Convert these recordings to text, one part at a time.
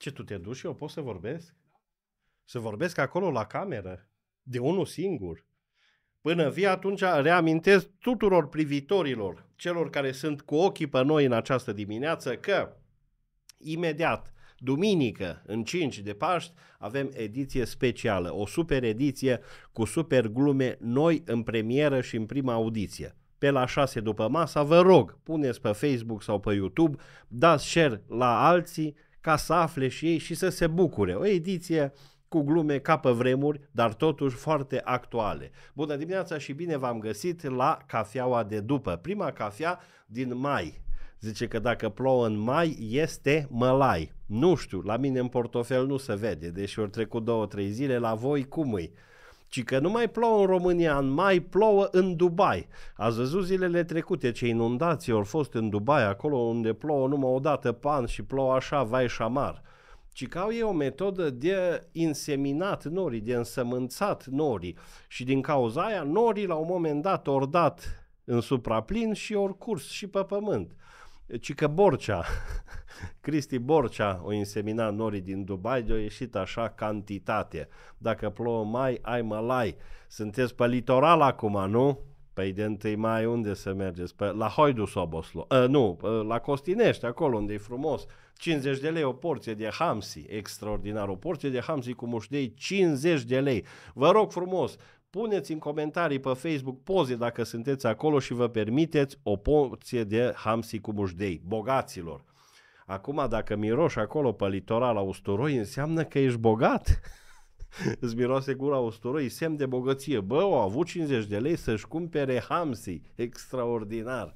Ce, tu te duci și eu pot să vorbesc? Să vorbesc acolo la cameră? De unul singur? Până vii atunci reamintesc tuturor privitorilor, celor care sunt cu ochii pe noi în această dimineață, că imediat, duminică, în 5 de Paști, avem ediție specială, o super ediție cu super glume noi în premieră și în prima audiție pe la 6 după masa, vă rog, puneți pe Facebook sau pe YouTube, dați share la alții, ca să afle și ei și să se bucure. O ediție cu glume ca pe vremuri, dar totuși foarte actuale. Bună dimineața și bine v-am găsit la cafeaua de după, prima cafea din mai. Zice că dacă plouă în mai, este mălai. Nu știu, la mine în portofel nu se vede, deși au trecut două, trei zile, la voi cum îi? ci că nu mai plouă în România, în mai plouă în Dubai. Ați văzut zilele trecute ce inundații au fost în Dubai, acolo unde plouă numai o dată pan și plouă așa, vai amar. Ci că au ei o metodă de inseminat norii, de însămânțat norii și din cauza aia norii la un moment dat ori dat în supraplin și ori curs și pe pământ ci că Borcea, Cristi Borcea o insemina norii din Dubai, de-o ieșit așa cantitate. Dacă plouă mai, ai mălai. Sunteți pe litoral acum, nu? Păi de 1 mai unde să mergeți? Pe, la Hoidu Soboslu. A, ă, nu, ă, la Costinești, acolo unde e frumos. 50 de lei o porție de hamsi, extraordinar, o porție de hamsi cu mușdei, 50 de lei. Vă rog frumos, Puneți în comentarii pe Facebook poze dacă sunteți acolo și vă permiteți o porție de hamsi cu mușdei, bogaților. Acum dacă miroși acolo pe litoral la usturoi, înseamnă că ești bogat. Îți miroase gura usturoi, semn de bogăție. Bă, au avut 50 de lei să-și cumpere hamsi. Extraordinar.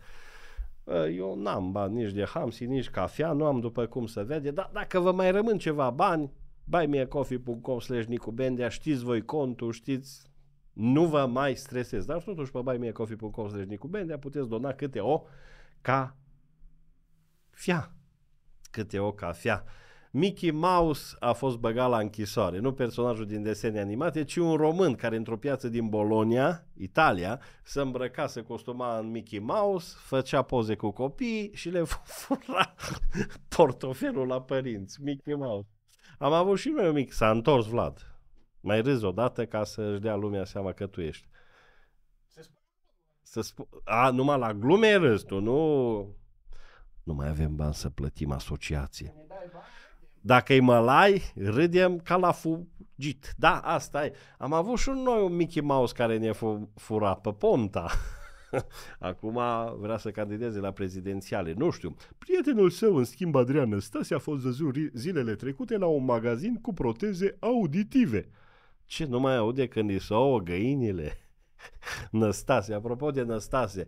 Eu n-am bani nici de hamsi, nici cafea, nu am după cum să vede, dar dacă vă mai rămân ceva bani, buymeacoffee.com slash nicubendea, știți voi contul, știți nu vă mai stresez, dar totuși pe buymeacoffee.com cu Bendea puteți dona câte o fia. Câte o fia. Mickey Mouse a fost băgat la închisoare, nu personajul din desene animate, ci un român care într-o piață din Bolonia, Italia, se îmbrăca, se costuma în Mickey Mouse, făcea poze cu copii și le fura portofelul la părinți. Mickey Mouse. Am avut și noi un mic, s-a întors Vlad, mai râzi odată ca să-și dea lumea seama că tu ești. Să spun, A, numai la glume râzi tu, nu... Nu mai avem bani să plătim asociație. Dacă îi mălai, râdem ca la fugit. Da, asta e. Am avut și noi un Mickey Mouse care ne fu- fura pe ponta. Acum vrea să candideze la prezidențiale. Nu știu. Prietenul său, în schimb, Adrian Năstase, a fost văzut zilele trecute la un magazin cu proteze auditive. Ce nu mai aude când îi o găinile? Năstase, apropo de Năstase,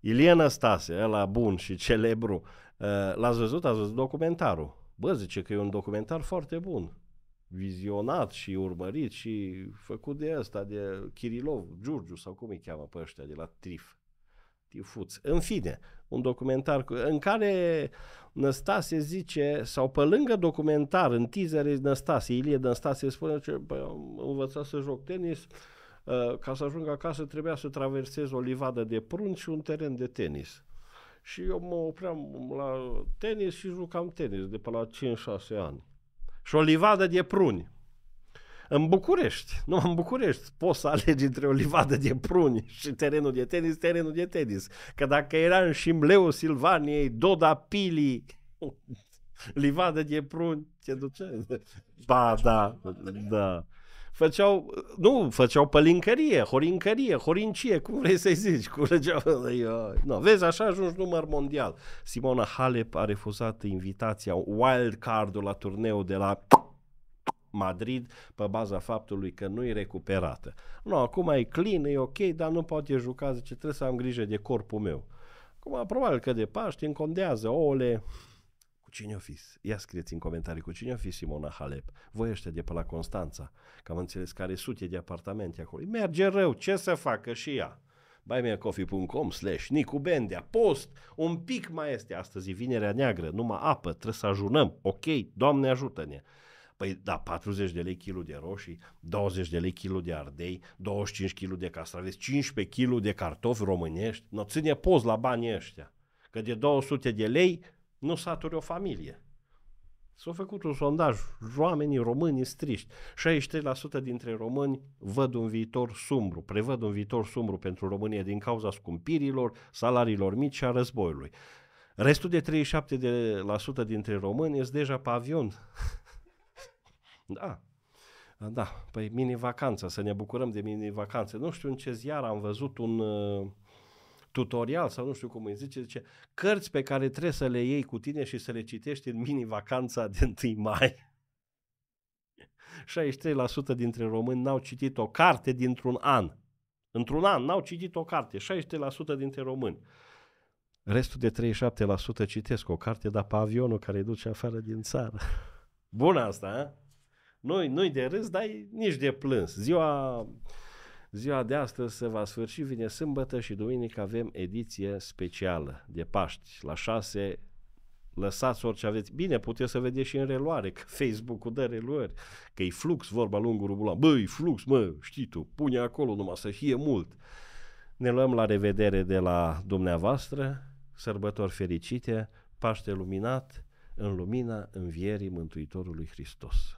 Ilie Năstase, ăla bun și celebru, ă, l-ați văzut, ați văzut documentarul. Bă, zice că e un documentar foarte bun, vizionat și urmărit și făcut de ăsta, de Kirilov, Giurgiu sau cum îi cheamă pe ăștia, de la Trif tifuț. În fine, un documentar cu, în care Năstase zice, sau pe lângă documentar, în teaser Năstase, Ilie Năstase spune că păi, am învățat să joc tenis, uh, ca să ajung acasă trebuia să traversez o livadă de prunci și un teren de tenis. Și eu mă opream la tenis și jucam tenis de pe la 5-6 ani. Și o livadă de pruni. În București, nu în București, poți să alegi între o livadă de pruni și terenul de tenis, terenul de tenis. Că dacă era în Șimleu Silvaniei, Doda Pili, livadă de pruni, ce duce? Ba, da, da. Făceau, nu, făceau pălincărie, horincărie, horincie, cum vrei să-i zici, Cum legea, no, vezi, așa ajungi număr mondial. Simona Halep a refuzat invitația, wild card-ul la turneu de la Madrid pe baza faptului că nu e recuperată. Nu, acum e clean, e ok, dar nu poate juca, zice, trebuie să am grijă de corpul meu. Acum, probabil că de Paști încondează ouăle, cu cine o fi? Ia scrieți în comentarii cu cine o fi Simona Halep. Voi ăștia de pe la Constanța, că am înțeles că are sute de apartamente acolo. Merge rău, ce să facă și ea? buymeacoffee.com slash Nicu Bendea, post, un pic mai este astăzi, vinerea neagră, numai apă, trebuie să ajunăm, ok, Doamne ajută-ne. Păi da, 40 de lei kg de roșii, 20 de lei kg de ardei, 25 kg de castraveți, 15 kg de cartofi românești. Nu, no, ține poz la banii ăștia. Că de 200 de lei nu saturi o familie. S-a făcut un sondaj, oamenii români striști. 63% dintre români văd un viitor sumbru, prevăd un viitor sumbru pentru România din cauza scumpirilor, salariilor mici și a războiului. Restul de 37% dintre români este deja pe avion Da, da, păi mini-vacanță, să ne bucurăm de mini-vacanță. Nu știu în ce ziar am văzut un uh, tutorial sau nu știu cum îi zice, zice cărți pe care trebuie să le iei cu tine și să le citești în mini-vacanța de 1 mai. 63% dintre români n-au citit o carte dintr-un an. Într-un an n-au citit o carte, 63% dintre români. Restul de 37% citesc o carte, dar pe avionul care îi duce afară din țară. Bună asta, eh? Noi, noi de râs, dar nici de plâns. Ziua, ziua de astăzi se va sfârși, vine sâmbătă și duminică avem ediție specială de Paști la 6 lăsați orice aveți. Bine, puteți să vedeți și în reluare, că Facebook-ul dă reluări, că e flux, vorba lungul rubulan. Băi, flux, mă, știi tu, pune acolo numai să fie mult. Ne luăm la revedere de la dumneavoastră, sărbători fericite, Paște luminat, în lumina învierii Mântuitorului Hristos.